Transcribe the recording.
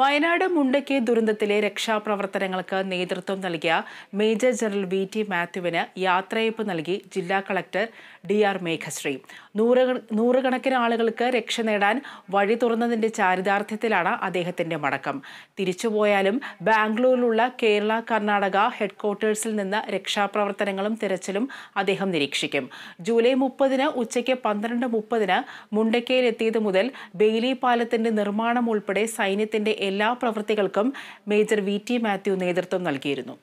വയനാട് മുണ്ടക്കി ദുരന്തത്തിലെ രക്ഷാപ്രവർത്തനങ്ങൾക്ക് നേതൃത്വം നൽകിയ മേജർ ജനറൽ വി ടി മാത്യുവിന് യാത്രയയപ്പ് നൽകി ജില്ലാ കളക്ടർ ഡി ആർ മേഘശ്രീ നൂറ് നൂറുകണക്കിന് ആളുകൾക്ക് രക്ഷ നേടാൻ വഴി തുറന്നതിന്റെ ചാരിതാർത്ഥ്യത്തിലാണ് അദ്ദേഹത്തിന്റെ മടക്കം തിരിച്ചുപോയാലും ബാംഗ്ലൂരിലുള്ള കേരള കർണാടക ഹെഡ്ക്വാർട്ടേഴ്സിൽ നിന്ന് രക്ഷാപ്രവർത്തനങ്ങളും തിരച്ചിലും അദ്ദേഹം നിരീക്ഷിക്കും ജൂലൈ മുപ്പതിന് ഉച്ചയ്ക്ക് പന്ത്രണ്ട് മുപ്പതിന് മുണ്ടക്കയിലെത്തിയത് മുതൽ ബെയിലി പാലത്തിന്റെ നിർമ്മാണം ഉൾപ്പെടെ സൈന്യത്തിന്റെ എല്ലാ പ്രവൃത്തികൾക്കും മേജർ വി ടി മാത്യു നേതൃത്വം നൽകിയിരുന്നു